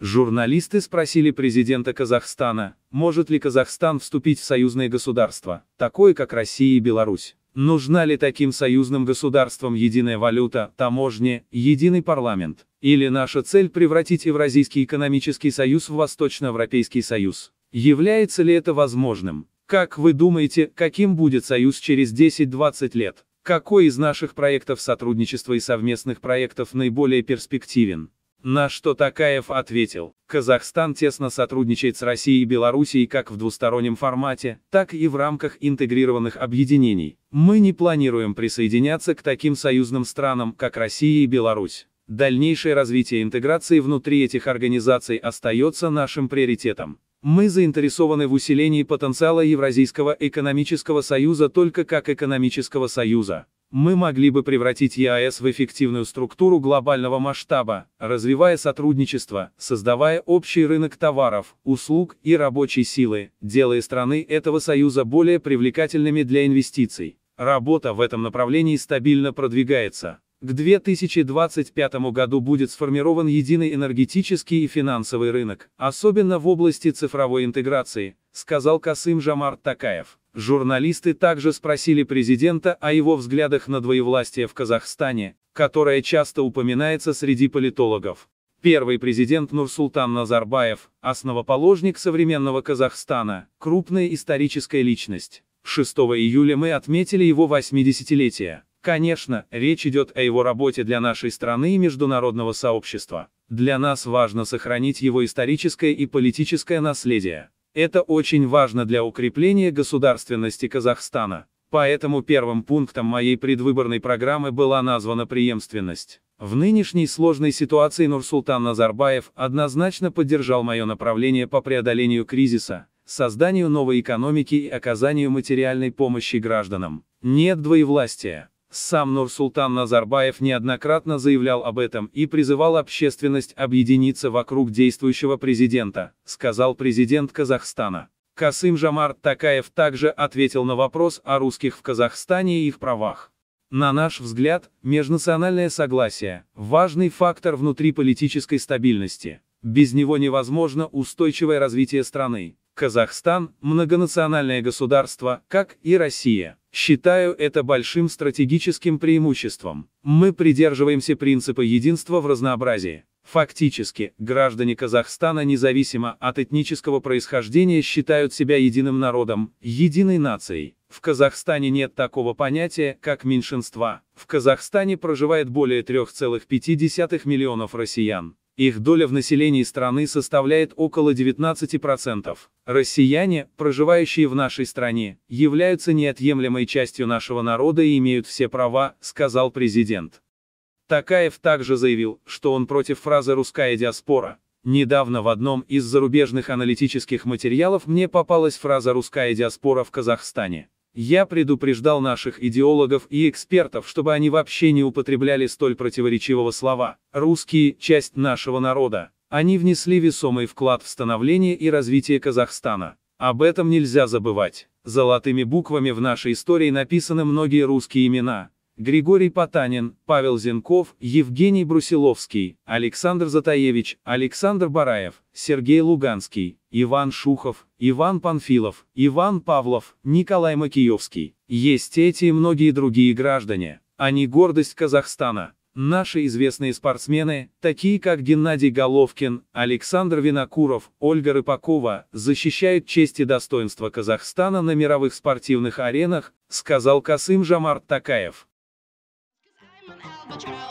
Журналисты спросили президента Казахстана, может ли Казахстан вступить в союзные государства, такое как Россия и Беларусь. Нужна ли таким союзным государствам единая валюта, таможни, единый парламент? Или наша цель превратить Евразийский экономический союз в Восточноевропейский союз? Является ли это возможным? Как вы думаете, каким будет союз через 10-20 лет? Какой из наших проектов сотрудничества и совместных проектов наиболее перспективен? На что Такаев ответил, Казахстан тесно сотрудничает с Россией и Белоруссией как в двустороннем формате, так и в рамках интегрированных объединений. Мы не планируем присоединяться к таким союзным странам, как Россия и Беларусь. Дальнейшее развитие интеграции внутри этих организаций остается нашим приоритетом. Мы заинтересованы в усилении потенциала Евразийского экономического союза только как экономического союза. Мы могли бы превратить ЕАЭС в эффективную структуру глобального масштаба, развивая сотрудничество, создавая общий рынок товаров, услуг и рабочей силы, делая страны этого союза более привлекательными для инвестиций. Работа в этом направлении стабильно продвигается. К 2025 году будет сформирован единый энергетический и финансовый рынок, особенно в области цифровой интеграции, сказал Касым Жамар Такаев. Журналисты также спросили президента о его взглядах на двоевластие в Казахстане, которое часто упоминается среди политологов. Первый президент Нурсултан Назарбаев, основоположник современного Казахстана, крупная историческая личность. 6 июля мы отметили его 80-летие. Конечно, речь идет о его работе для нашей страны и международного сообщества. Для нас важно сохранить его историческое и политическое наследие. Это очень важно для укрепления государственности Казахстана. Поэтому первым пунктом моей предвыборной программы была названа преемственность. В нынешней сложной ситуации Нурсултан Назарбаев однозначно поддержал мое направление по преодолению кризиса, созданию новой экономики и оказанию материальной помощи гражданам. Нет двоевластия. Сам Нурсултан Назарбаев неоднократно заявлял об этом и призывал общественность объединиться вокруг действующего президента, сказал президент Казахстана. Касым Жамар Такаев также ответил на вопрос о русских в Казахстане и их правах. На наш взгляд, межнациональное согласие – важный фактор внутри политической стабильности. Без него невозможно устойчивое развитие страны, Казахстан – многонациональное государство, как и Россия. Считаю это большим стратегическим преимуществом. Мы придерживаемся принципа единства в разнообразии. Фактически, граждане Казахстана независимо от этнического происхождения считают себя единым народом, единой нацией. В Казахстане нет такого понятия, как меньшинства. В Казахстане проживает более 3,5 миллионов россиян. Их доля в населении страны составляет около 19%. Россияне, проживающие в нашей стране, являются неотъемлемой частью нашего народа и имеют все права, сказал президент. Такаев также заявил, что он против фразы «русская диаспора». Недавно в одном из зарубежных аналитических материалов мне попалась фраза «русская диаспора в Казахстане». Я предупреждал наших идеологов и экспертов, чтобы они вообще не употребляли столь противоречивого слова. Русские – часть нашего народа. Они внесли весомый вклад в становление и развитие Казахстана. Об этом нельзя забывать. Золотыми буквами в нашей истории написаны многие русские имена, Григорий Потанин, Павел Зенков, Евгений Брусиловский, Александр Затаевич, Александр Бараев, Сергей Луганский, Иван Шухов, Иван Панфилов, Иван Павлов, Николай Макиевский. Есть эти и многие другие граждане. Они гордость Казахстана. Наши известные спортсмены, такие как Геннадий Головкин, Александр Винокуров, Ольга Рыпакова, защищают честь и достоинство Казахстана на мировых спортивных аренах, сказал Касым Жамар Такаев. albatross.